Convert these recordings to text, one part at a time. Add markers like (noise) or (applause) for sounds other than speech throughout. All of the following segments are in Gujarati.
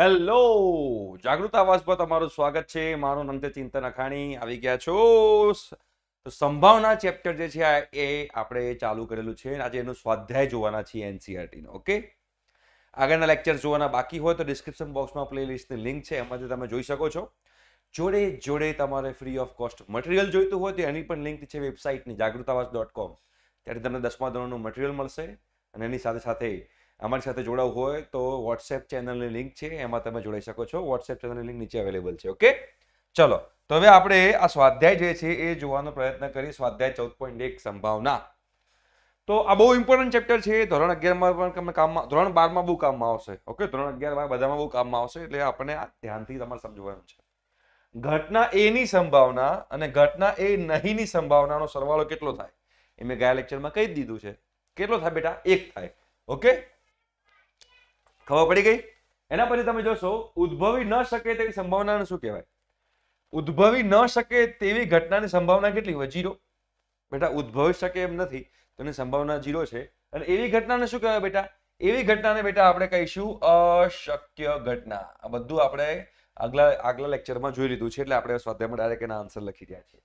હેલો જાગૃત પર તમારું સ્વાગત છે મારું નામ છે ચિંતન અખાણી આવી ગયા છો તો સંભાવના ચેપ્ટર જે છે એ આપણે ચાલુ કરેલું છે આજે એનું સ્વાધ્યાય જોવાના છીએ એનસીઆરટીનો ઓકે આગળના લેક્ચર જોવાના બાકી હોય તો ડિસ્ક્રિપ્શન બોક્સમાં પ્લેલિસ્ટની લિંક છે એમાંથી તમે જોઈ શકો છો જોડે જોડે તમારે ફ્રી ઓફ કોસ્ટ મટીરિયલ જોઈતું હોય તો એની પણ લિંક છે વેબસાઇટની જાગૃત આવાસ ડોટ કોમ ત્યારે તમને દસમા ધોરણનું મટીરિયલ મળશે અને એની સાથે સાથે અમારી સાથે જોડાવું હોય તો વોટ્સએપ ચેનલની લિંક છે એમાં તમે જોડાઈ શકો છો વોટ્સએપ ચેનલની લિંક નીચે અવેલેબલ છે ઓકે ચલો તો હવે આપણે આ સ્વાધ્યાય જે છે એ જોવાનો પ્રયત્ન કરી સ્વાધ્યાય ચૌદ પોઈન્ટ એક સંભાવના તો આ બહુ ઇમ્પોર્ટન્ટ ચેપ્ટર છે ધોરણ અગિયારમાં પણ તમે કામમાં ધોરણ બારમાં બહુ કામમાં આવશે ઓકે ધોરણ અગિયાર બાર બધામાં બહુ કામમાં આવશે એટલે આપણે આ ધ્યાનથી તમારે સમજવાનું છે ઘટના એની સંભાવના અને ઘટના એ નહીંની સંભાવનાનો સરવાળો કેટલો થાય એ મેં ગયા લેક્ચરમાં કહી દીધું છે કેટલો થાય બેટા એક થાય ઓકે ખબર પડી ગઈ એના પછી તમે જોશો ઉદ્ભવી ન શકે તેવી સંભાવનાને શું કહેવાય ઉદ્ભવી ન શકે તેવી ઘટનાની સંભાવના કેટલી હોય જીરો બેટા ઉદ્ભવી શકે એમ નથી તો એની સંભાવના જીરો છે અને એવી ઘટનાને શું કહેવાય બેટા એવી ઘટનાને બેટા આપણે કહીશું અશક્ય ઘટના આ બધું આપણે આગલા આગલા લેક્ચરમાં જોઈ લીધું છે એટલે આપણે સ્વાધ્યાયમાં ડાયરેક્ટ એના આન્સર લખી રહ્યા છીએ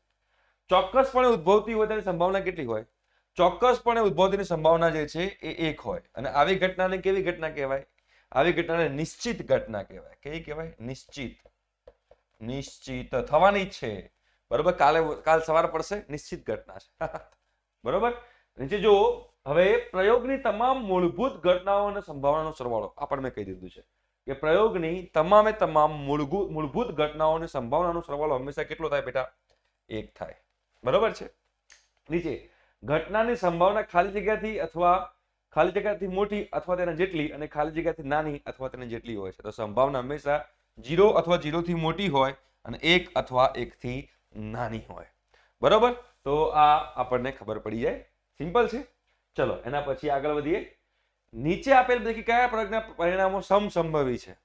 ચોક્કસપણે ઉદ્ભવતી હોય તેની સંભાવના કેટલી હોય ચોક્કસપણે ઉદ્ભવતીની સંભાવના જે છે એ એક હોય અને આવી ઘટનાને કેવી ઘટના કહેવાય આવી ઘટનાને નિશ્ચિત ઘટના કહેવાય કઈ કહેવાય નિશ્ચિત નિશ્ચિત થવાની છે બરોબર કાલે કાલ સવાર પડશે નિશ્ચિત ઘટના છે (laughs) બરોબર નીચે જો હવે પ્રયોગની તમામ મૂળભૂત ઘટનાઓ અને સંભાવનાનો સરવાળો આપણને કહી દીધું છે કે પ્રયોગની તમામે તમામ મૂળભૂત મૂળભૂત ઘટનાઓ અને સંભાવનાનો સરવાળો હંમેશા કેટલો થાય બેટા એક થાય બરોબર છે નીચે ઘટનાની સંભાવના ખાલી જગ્યાથી અથવા ખાલી જગ્યાથી મોટી અથવા તેના જેટલી અને ખાલી જગ્યાથી નાની અથવા તેના જેટલી હોય છે તો સંભાવના હંમેશા જીરો અથવા જીરોથી મોટી હોય અને એક અથવા એકથી નાની હોય બરોબર તો આ આપણને ખબર પડી જાય સિમ્પલ છે ચલો એના પછી આગળ વધીએ નીચે આપેલ પૈકી કયા પ્રગના પરિણામો સમસંભવી છે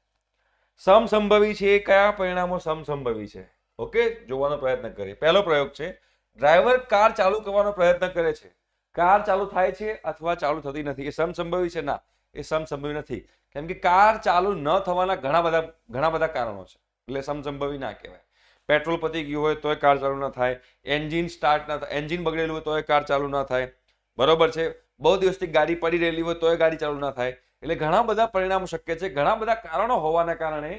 સમસંભવી છે એ કયા પરિણામો સમસંભવી છે ઓકે જોવાનો પ્રયત્ન કરીએ પહેલો પ્રયોગ છે ડ્રાઈવર કાર ચાલુ કરવાનો પ્રયત્ન કરે છે કાર ચાલુ થાય છે અથવા ચાલુ થતી નથી એ સમસંભવી છે ના એ સમસંભવી નથી કેમ કે કાર ચાલુ ન થવાના ઘણા બધા ઘણા બધા કારણો છે એટલે સમસંભવી ના કહેવાય પેટ્રોલ પતી ગયું હોય તોય કાર ચાલુ ના થાય એન્જિન સ્ટાર્ટ ના થાય એન્જિન બગડેલું હોય તોય કાર ચાલુ ના થાય બરોબર છે બહુ દિવસથી ગાડી પડી રહેલી હોય તોય ગાડી ચાલુ ના થાય એટલે ઘણા બધા પરિણામો શક્ય છે ઘણા બધા કારણો હોવાના કારણે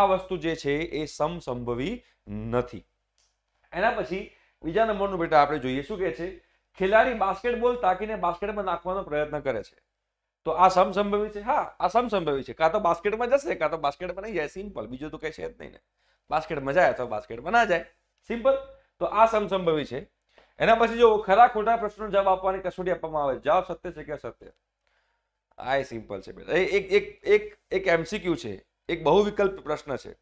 આ વસ્તુ જે છે એ સમસંભવી નથી એના પછી બીજા નંબરનું બેટા આપણે જોઈએ શું કહે છે ખેલાડી બાસ્કેટબોલ તાકીને બાસ્કેટમાં નાખવાનો પ્રયત્ન કરે છે તો આ સમસંભવી છે હા આ સમસંભવી છે કાં તો બાસ્કેટમાં જશે કાં તો બાસ્કેટમાં નહીં જાય સિમ્પલ બીજું તો કઈ છે જ નહીં ને બાસ્કેટમાં જાય અથવા બાસ્કેટમાં ના જાય સિમ્પલ તો આ સમસંભવી છે એના પછી જો ખરા ખોટા પ્રશ્નો જવાબ આપવાની કસોટી આપવામાં આવે જવાબ સત્ય છે કે સત્ય આ સિમ્પલ છે બેટા એક એક એક એક એમસીક્યુ છે એક બહુ વિકલ્પ પ્રશ્ન છે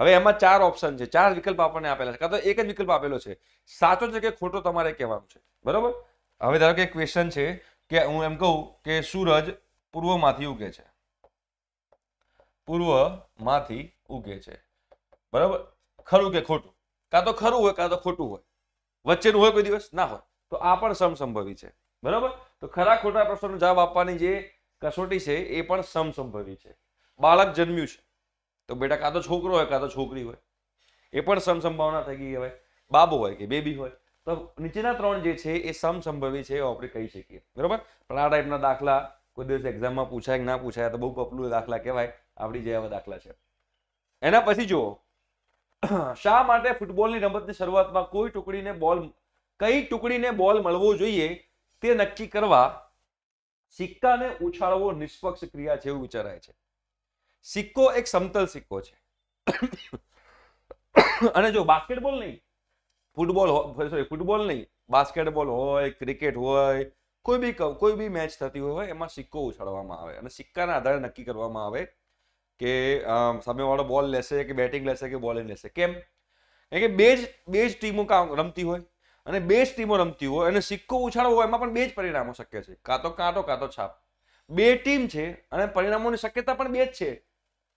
હવે એમાં ચાર ઓપ્શન છે ચાર વિકલ્પ આપણને આપેલા છે કાં તો એક જ વિકલ્પ આપેલો છે સાચો છે કે ખોટો તમારે કહેવાનું છે બરાબર હવે ધારો કે ક્વેશ્ચન છે કે હું એમ કહું કે સૂરજ પૂર્વમાંથી ઉગે છે પૂર્વમાંથી ઉગે છે બરાબર ખરું કે ખોટું કાં તો ખરું હોય કાં તો ખોટું હોય વચ્ચેનું હોય કોઈ દિવસ ના હોય તો આ પણ સમસંભવી છે બરાબર તો ખરા ખોટા પ્રશ્નનો જવાબ આપવાની જે કસોટી છે એ પણ સમસંભવી છે બાળક જન્મ્યું છે તો બેટા કાં તો છોકરો હોય કાં તો છોકરી હોય એ પણ સમસંભાવના થઈ ગઈ હવે બાબો હોય કે બેબી હોય તો નીચેના ત્રણ જે છે એ સમસંભવી છે એવું આપણે કહી શકીએ બરોબર પણ આ ટાઈપના દાખલા કોઈ દિવસ એક્ઝામમાં પૂછાય કે ના પૂછાય તો બહુ પપલું દાખલા કહેવાય આપણી જે આવા દાખલા છે એના પછી જુઓ શા માટે ફૂટબોલની રમતની શરૂઆતમાં કોઈ ટુકડીને બોલ કઈ ટુકડીને બોલ મળવો જોઈએ તે નક્કી કરવા સિક્કાને ઉછાળવો નિષ્પક્ષ ક્રિયા છે એવું વિચારાય છે સિક્કો એક સમતલ સિક્કો છે અને જો બાસ્કેટબોલ નહીં ફૂટબોલ સોરી ફૂટબોલ નહીં બાસ્કેટબોલ હોય ક્રિકેટ હોય કોઈ બી કોઈ બી મેચ થતી હોય એમાં સિક્કો ઉછાળવામાં આવે અને સિક્કાના આધારે નક્કી કરવામાં આવે કે સામેવાળો બોલ લેશે કે બેટિંગ લેશે કે બોલિંગ લેશે કેમ કારણ કે બે જ બે જ ટીમો કામ રમતી હોય અને બે જ ટીમો રમતી હોય અને સિક્કો ઉછાળવો હોય એમાં પણ બે જ પરિણામો શક્ય છે કાં તો કાંટો કાં તો છાપ બે ટીમ છે અને પરિણામોની શક્યતા પણ બે જ છે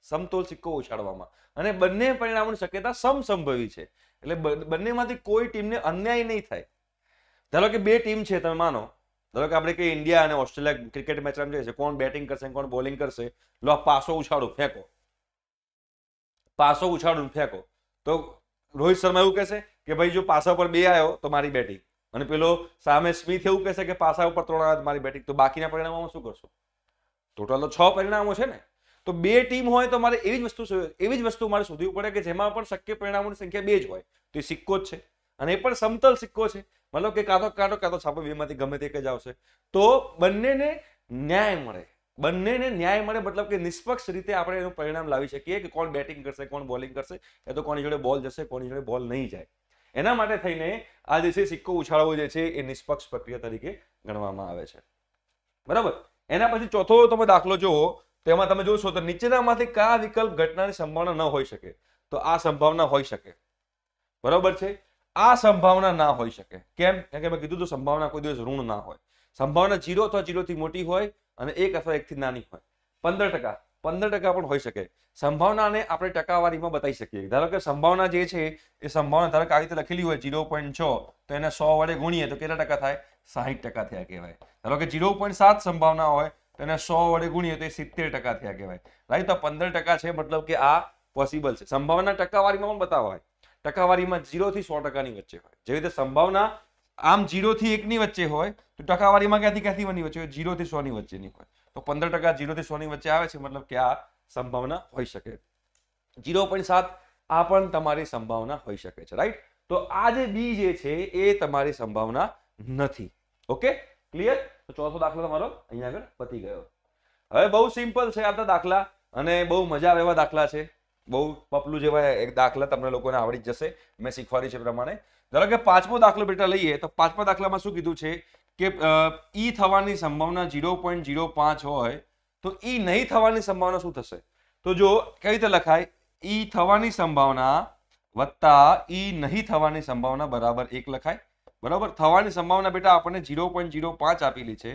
સમતોલ સિક્કો ઉછાળવામાં અને બંને પરિણામોની શક્યતા સમસંભવી છે એટલે બંનેમાંથી કોઈ ટીમને અન્યાય નહીં થાય ધારો કે બે ટીમ છે તમે માનો ધારો કે આપણે કે ઇન્ડિયા અને ઓસ્ટ્રેલિયા ક્રિકેટ મેચ રમી છે કોણ બેટિંગ કરશે કોણ બોલિંગ કરશે લો પાસો ઉછાળો ફેંકો પાસો ઉછાળો ફેંકો તો રોહિત શર્મા એવું કહેશે કે ભાઈ જો પાસા ઉપર બે આવ્યો તો મારી બેટિંગ અને પેલો સામે સ્મિથ એવું કહેશે કે પાસા ઉપર ત્રણ આવ્યો મારી બેટિંગ તો બાકીના પરિણામોમાં શું કરશો ટોટલ તો છ પરિણામો છે ને તો બે ટીમ હોય તો મારે એવી જ વસ્તુ એવી જ વસ્તુ મારે શોધવી પડે કે જેમાં પણ શક્ય પરિણામોની સંખ્યા બે જ હોય તો એ સિક્કો જ છે અને એ પણ સમતલ સિક્કો છે મતલબ કે કાં તો કાં તો કાં તો છાપો બેમાંથી ગમે તે એક જ આવશે તો બંનેને ન્યાય મળે બંનેને ન્યાય મળે મતલબ કે નિષ્પક્ષ રીતે આપણે એનું પરિણામ લાવી શકીએ કે કોણ બેટિંગ કરશે કોણ બોલિંગ કરશે એ તો કોની જોડે બોલ જશે કોની જોડે બોલ નહીં જાય એના માટે થઈને આ જે છે સિક્કો ઉછાળવો જે છે એ નિષ્પક્ષ પ્રક્રિયા તરીકે ગણવામાં આવે છે બરાબર એના પછી ચોથો તમે દાખલો જુઓ તો એમાં તમે જોશો તો નીચેનામાંથી કયા વિકલ્પ ઘટનાની સંભાવના ન હોઈ શકે તો આ સંભાવના હોઈ શકે બરાબર છે આ સંભાવના ના હોઈ શકે કેમ કે મેં કીધું તો સંભાવના કોઈ દિવસ ઋણ ના હોય સંભાવના જીરો અથવા જીરોથી મોટી હોય અને એક અથવા એકથી નાની હોય પંદર ટકા પંદર ટકા પણ હોઈ શકે સંભાવનાને આપણે ટકાવારીમાં બતાવી શકીએ ધારો કે સંભાવના જે છે એ સંભાવના ધારો કે આ રીતે લખેલી હોય જીરો પોઈન્ટ છ તો એને સો વડે ગુણીએ તો કેટલા ટકા થાય સાહીઠ ટકા થયા કહેવાય ધારો કે જીરો પોઈન્ટ સાત સંભાવના હોય તેને સો વડે ગુણીએ તો એ સિત્તેર ટકા થયા કહેવાય રાઈટ તો પંદર ટકા છે મતલબ કે આ પોસિબલ છે સંભાવના ટકાવારીમાં પણ બતાવાય ટકાવારીમાં જીરો થી સો ટકાની વચ્ચે હોય જેવી રીતે સંભાવના આમ જીરો થી એકની વચ્ચે હોય તો ટકાવારીમાં ક્યાંથી ક્યાંથી વની વચ્ચે હોય જીરો થી સોની વચ્ચેની હોય તો પંદર ટકા જીરો થી સોની વચ્ચે આવે છે મતલબ કે આ સંભાવના હોઈ શકે જીરો પોઈન્ટ સાત આ પણ તમારી સંભાવના હોઈ શકે છે રાઈટ તો આ જે બી જે છે એ તમારી સંભાવના નથી ઓકે ક્લિયર તો ચોથો દાખલો તમારો અહીંયા આગળ પતી ગયો હવે બહુ સિમ્પલ છે આ દાખલા અને બહુ મજા આવે એવા દાખલા છે બહુ પપલું જેવા એક દાખલા તમને લોકોને આવડી જશે મેં શીખવાડી છે પ્રમાણે ધારો કે પાંચમો દાખલો બેટા લઈએ તો પાંચમા દાખલામાં શું કીધું છે કે ઈ થવાની સંભાવના ઝીરો પોઈન્ટ ઝીરો પાંચ હોય તો ઈ નહીં થવાની સંભાવના શું થશે તો જો કઈ રીતે લખાય ઈ થવાની સંભાવના વત્તા ઈ નહીં થવાની સંભાવના બરાબર એક લખાય બરાબર થવાની સંભાવના બેટા આપણને ઝીરો પોઈન્ટ જીરો પાંચ આપેલી છે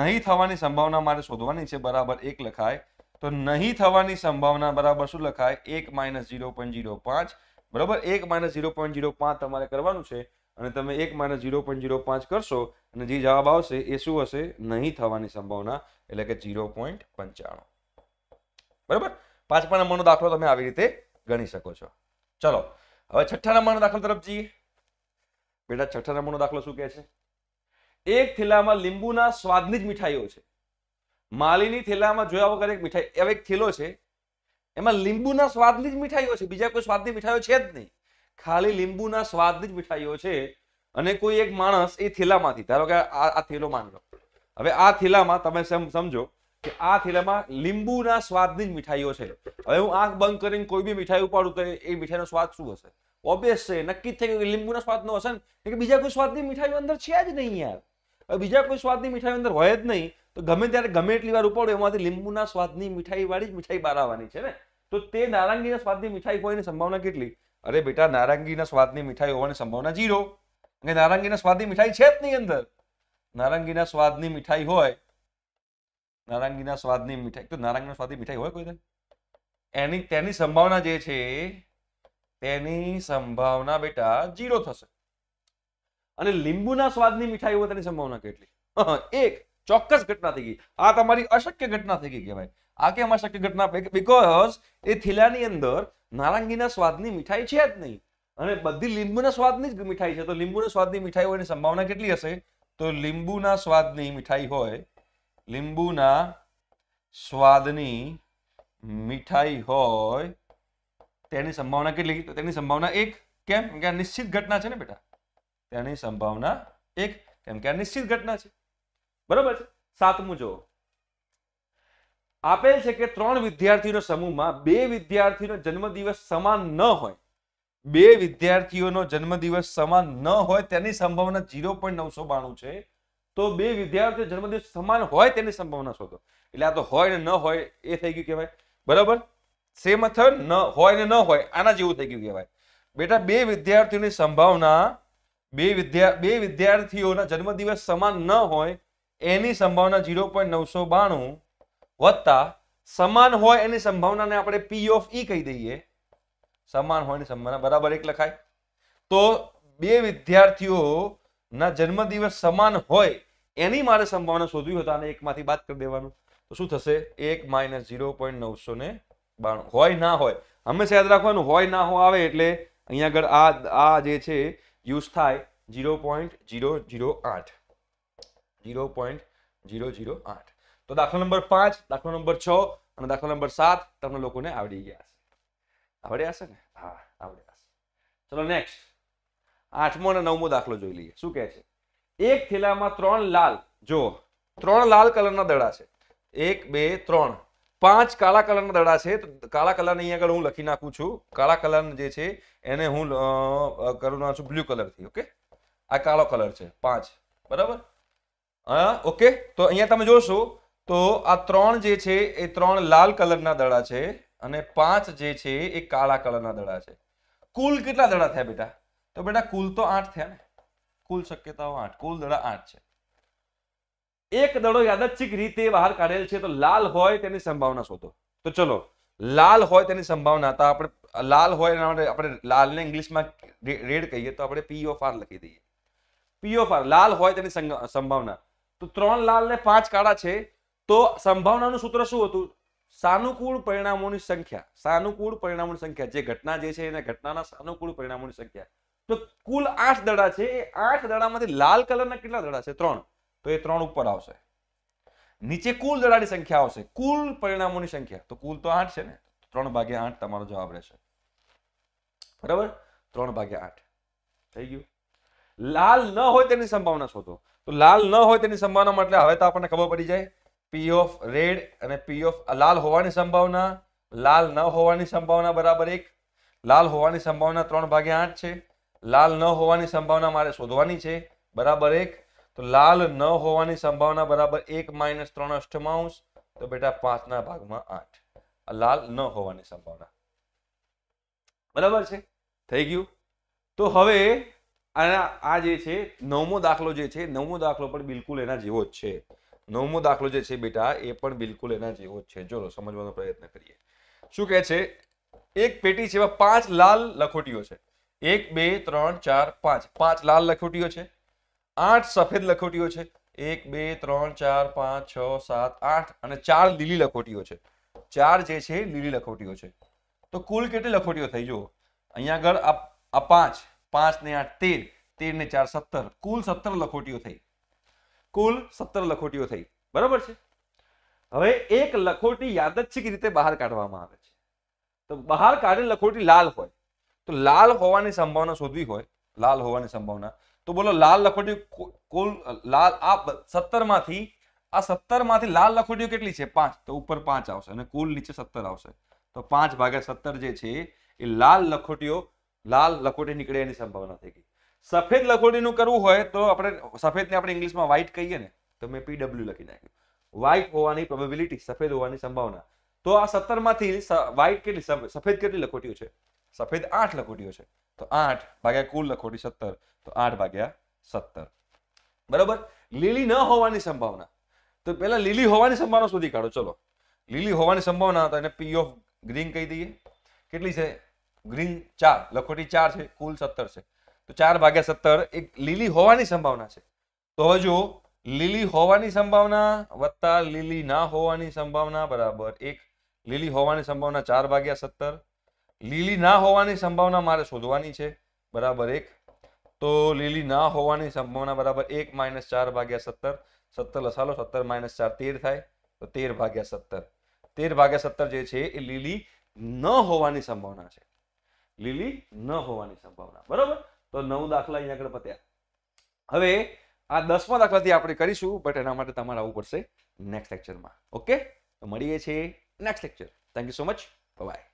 નહીં થવાની સંભાવના મારે શોધવાની છે બરાબર એક લખાય તો નહીં થવાની સંભાવના બરાબર શું લખાય એક માઇનસ ઝીરો પોઈન્ટ ઝીરો પાંચ બરાબર એક માઇનસ ઝીરો પોઈન્ટ ઝીરો પાંચ તમારે કરવાનું છે અને તમે એક માઇનસ ઝીરો પોઈન્ટ ઝીરો પાંચ કરશો અને જે જવાબ આવશે એ શું હશે નહીં થવાની સંભાવના એટલે કે જીરો પોઈન્ટ પંચાણું બરાબર પાંચમા નંબરનો દાખલો તમે આવી રીતે ગણી શકો છો ચલો હવે છઠ્ઠા નંબરનો દાખલો તરફ જઈએ બેટા છઠ્ઠા નંબરનો દાખલો શું કહે છે એક થેલામાં લીંબુના સ્વાદની જ મીઠાઈઓ છે માલીની થેલામાં જોયા વગર એક મીઠાઈ એવો એક થેલો છે એમાં લીંબુના સ્વાદની જ મીઠાઈઓ છે બીજા કોઈ સ્વાદની મીઠાઈઓ છે જ નહીં ખાલી લીંબુના સ્વાદની જ મીઠાઈઓ છે અને કોઈ એક માણસ એ થેલામાંથી ધારો કે આ થેલો માન લો હવે આ થેલામાં તમે સમજો કે આ થેલામાં લીંબુના સ્વાદની જ મીઠાઈઓ છે હવે હું આંખ બંધ કરીને કોઈ બી મીઠાઈ ઉપાડું તો એ મીઠાઈનો સ્વાદ શું હશે ઓબ્વિયસ છે નક્કી થઈ ગયું કે લીંબુના સ્વાદનો હશે ને કે બીજા કોઈ સ્વાદની મીઠાઈઓ અંદર છે જ નહીં યાર બીજા કોઈ સ્વાદની મીઠાઈ અંદર હોય જ નહીં તો ગમે ત્યારે ગમે એટલી વાર ઉપાડો એમાંથી લીંબુના સ્વાદની મીઠાઈ વાળી જ મીઠાઈ બહાર આવવાની છે ને તો તે નારંગીના સ્વાદની મીઠાઈ હોવાની સંભાવના કેટલી અરે બેટા નારંગીના સ્વાદની મીઠાઈ હોવાની સંભાવના જીરો કે નારંગીના સ્વાદની મીઠાઈ છે જ નહીં અંદર નારંગીના સ્વાદની મીઠાઈ હોય નારંગીના સ્વાદની મીઠાઈ તો નારંગીના સ્વાદની મીઠાઈ હોય કોઈ એની તેની સંભાવના જે છે તેની સંભાવના બેટા જીરો થશે અને લીંબુના સ્વાદની મીઠાઈ હોય તેની સંભાવના કેટલી એક ચોક્કસ ઘટના થઈ ગઈ આ તમારી અશક્ય ઘટના થઈ ગઈ કહેવાય આ કેમ અશક્ય ઘટના બીકોઝ એ થીલાની અંદર નારંગીના સ્વાદની મીઠાઈ છે જ નહીં અને બધી લીંબુના સ્વાદની જ મીઠાઈ છે તો લીંબુના સ્વાદની મીઠાઈ હોય એની સંભાવના કેટલી હશે તો લીંબુના સ્વાદની મીઠાઈ હોય લીંબુના સ્વાદની મીઠાઈ હોય તેની સંભાવના કેટલી તો તેની સંભાવના એક કેમ કે આ નિશ્ચિત ઘટના છે ને બેટા તેની સંભાવના એક કેમ કે આ નિશ્ચિત ઘટના છે બરાબર છે સાતમું જુઓ આપેલ છે કે ત્રણ વિદ્યાર્થીઓ સમૂહમાં બે વિદ્યાર્થીઓનો જન્મદિવસ સમાન ન હોય બે વિદ્યાર્થીઓનો જન્મદિવસ સમાન ન હોય તેની સંભાવના ઝીરો પોઈન્ટ નવસો બાણું છે તો બે વિદ્યાર્થીઓ જન્મદિવસ સમાન હોય તેની સંભાવના શોધો એટલે આ તો હોય ને ન હોય એ થઈ ગયું કહેવાય બરાબર સેમ અથ ન હોય ને ન હોય આના જેવું થઈ ગયું કહેવાય બેટા બે વિદ્યાર્થીઓની સંભાવના બે વિદ્યા બે વિદ્યાર્થીઓના જન્મદિવસ સમાન ન હોય એની સંભાવના ઝીરો પોઈન્ટ નવસો બાણું વધતા સમાન હોય એની સંભાવનાને આપણે પી ઓફ ઈ કહી દઈએ સમાન હોય એની સંભાવના બરાબર એક લખાય તો બે વિદ્યાર્થીઓના જન્મદિવસ સમાન હોય એની મારે સંભાવના શોધવી હોય તો આને એકમાંથી બાદ કરી દેવાનું તો શું થશે એક માઇનસ ઝીરો પોઈન્ટ નવસો ને બાણું હોય ના હોય હંમેશા યાદ રાખવાનું હોય ના હો આવે એટલે અહીંયા આગળ આ આ જે છે યુઝ થાય જીરો પોઈન્ટ જીરો જીરો આઠ જીરો પોઈન્ટ જીરો જીરો આઠ તો દાખલા નંબર પાંચ દાખલા નંબર છ અને દાખલા નંબર સાત તમને લોકોને આવડી ગયા હશે આવડ્યા હશે ને હા આવડ્યા હશે ચલો નેક્સ્ટ આઠમો અને નવમો દાખલો જોઈ લઈએ શું કહે છે એક થેલામાં ત્રણ લાલ જો ત્રણ લાલ કલરના દડા છે એક બે ત્રણ પાંચ કાળા કલરના દડા છે તો કાળા કલરને અહીંયા આગળ હું લખી નાખું છું કાળા કલર જે છે એને હું કરવા નાખું છું બ્લુ કલરથી ઓકે આ કાળો કલર છે પાંચ બરાબર હા ઓકે તો અહીંયા તમે જોશો તો આ ત્રણ જે છે એ ત્રણ લાલ કલરના દડા છે અને પાંચ જે છે એ કાળા કલરના દડા છે કુલ કેટલા દડા થયા બેટા તો બેટા કુલ તો આઠ થયા ને કુલ શક્યતાઓ આઠ કુલ દડા આઠ છે એક દડો યાદચ્છિક રીતે બહાર કાઢેલ છે તો લાલ હોય તેની સંભાવના શોધો તો ચલો લાલ હોય તેની સંભાવના હતા આપણે લાલ હોય એના માટે આપણે લાલને ઇંગ્લિશમાં રેડ કહીએ તો આપણે પી ઓફ આર લખી દઈએ પી ઓફ આર લાલ હોય તેની સંભાવના તો ત્રણ લાલ ને પાંચ કાળા છે તો સંભાવનાનું સૂત્ર શું હતું સાનુકૂળ પરિણામોની સંખ્યા સાનુકૂળ પરિણામોની સંખ્યા જે ઘટના જે છે એના ઘટનાના સાનુકૂળ પરિણામોની સંખ્યા તો કુલ આઠ દડા છે એ આઠ દડામાંથી લાલ કલરના કેટલા દડા છે ત્રણ તો એ ત્રણ ઉપર આવશે નીચે કુલ દડાની સંખ્યા આવશે કુલ પરિણામોની સંખ્યા તો કુલ તો આઠ છે ને ત્રણ ભાગ્યા આઠ તમારો જવાબ રહેશે બરાબર ત્રણ ભાગ્યા આઠ થઈ ગયું લાલ ન હોય તેની સંભાવના શોધો તો લાલ ન હોય તેની સંભાવના એટલે હવે તો આપણને ખબર પડી જાય પી ઓફ રેડ અને પી ઓફ લાલ હોવાની સંભાવના લાલ ન હોવાની સંભાવના બરાબર એક લાલ હોવાની સંભાવના ત્રણ ભાગ્યા આઠ છે લાલ ન હોવાની સંભાવના મારે શોધવાની છે બરાબર એક તો લાલ ન હોવાની સંભાવના બરાબર એક માઇનસ ત્રણ અષ્ટમાંશ તો બેટા પાંચના ભાગમાં આઠ લાલ ન હોવાની સંભાવના બરાબર છે થઈ ગયું તો હવે આના આ જે છે નવમો દાખલો જે છે નવમો દાખલો પણ બિલકુલ એના જેવો જ છે નવમો દાખલો જે છે બેટા એ પણ બિલકુલ એના જેવો જ છે ચલો સમજવાનો પ્રયત્ન કરીએ શું કહે છે એક પેટી છે પાંચ લાલ લખોટીઓ છે એક બે ત્રણ ચાર પાંચ પાંચ લાલ લખોટીઓ છે આઠ સફેદ લખોટીઓ છે એક બે ત્રણ ચાર પાંચ છ સાત આઠ અને ચાર લીલી લખોટીઓ છે ચાર જે છે લીલી લખોટીઓ છે તો કુલ કેટલી લખોટીઓ થઈ જુઓ અહીંયા આગળ આ પાંચ પાંચ ને આઠ તેર તેર ને ચાર સત્તર કુલ સત્તર લખોટીઓ થઈ કુલ સત્તર લખોટીઓ થઈ બરાબર છે હવે એક લખોટી યાદચ્છિક રીતે બહાર કાઢવામાં આવે છે તો બહાર કાઢેલ લખોટી લાલ હોય તો લાલ હોવાની સંભાવના શોધવી હોય લાલ હોવાની સંભાવના તો બોલો લાલ લખોટીઓ કુલ લાલ આ સત્તરમાંથી આ સત્તરમાંથી લાલ લખોટીઓ કેટલી છે પાંચ તો ઉપર પાંચ આવશે અને કુલ નીચે સત્તર આવશે તો પાંચ ભાગ્યા સત્તર જે છે એ લાલ લખોટીઓ લાલ લખોટી નીકળે એની સંભાવના થઈ ગઈ સફેદ લખોટીનું કરવું હોય તો આપણે સફેદને આપણે ઇંગ્લિશમાં વ્હાઇટ કહીએ ને તો મેં પીડબ્લ્યુ લખી નાખ્યું વ્હાઇટ હોવાની પ્રોબેબિલિટી સફેદ હોવાની સંભાવના તો આ સત્તરમાંથી વ્હાઇટ કેટલી સફેદ કેટલી લખોટીઓ છે સફેદ આઠ લખોટીઓ છે તો આઠ ભાગ્યા કુલ લખોટી સત્તર તો આઠ ભાગ્યા સત્તર બરોબર લીલી ન હોવાની સંભાવના તો પહેલા લીલી હોવાની સંભાવના શોધી કાઢો ચલો લીલી હોવાની સંભાવના તો એને પી ઓફ ગ્રીન કહી દઈએ કેટલી છે ગ્રીન ચાર લખોટી ચાર છે કુલ સત્તર છે તો ચાર ભાગ્યા સત્તર એક લીલી હોવાની સંભાવના છે તો હવે જો લીલી હોવાની સંભાવના વત્તા લીલી ના હોવાની સંભાવના બરાબર એક લીલી હોવાની સંભાવના ચાર ભાગ્યા સત્તર લીલી ના હોવાની સંભાવના મારે શોધવાની છે બરાબર એક તો લીલી ના હોવાની સંભાવના બરાબર એક માઇનસ ચાર ભાગ્યા સત્તર સત્તર લસાલો સત્તર માઇનસ ચાર તેર થાય તો તેર ભાગ્યા સત્તર તેર ભાગ્યા સત્તર જે છે એ લીલી ન હોવાની સંભાવના છે લીલી ન હોવાની સંભાવના બરાબર તો નવ દાખલા અહીંયા આગળ પત્યા હવે આ દસમા દાખલાથી આપણે કરીશું બટ એના માટે તમારે આવવું પડશે નેક્સ્ટ લેક્ચરમાં ઓકે તો મળીએ છીએ next lecture thank you so much by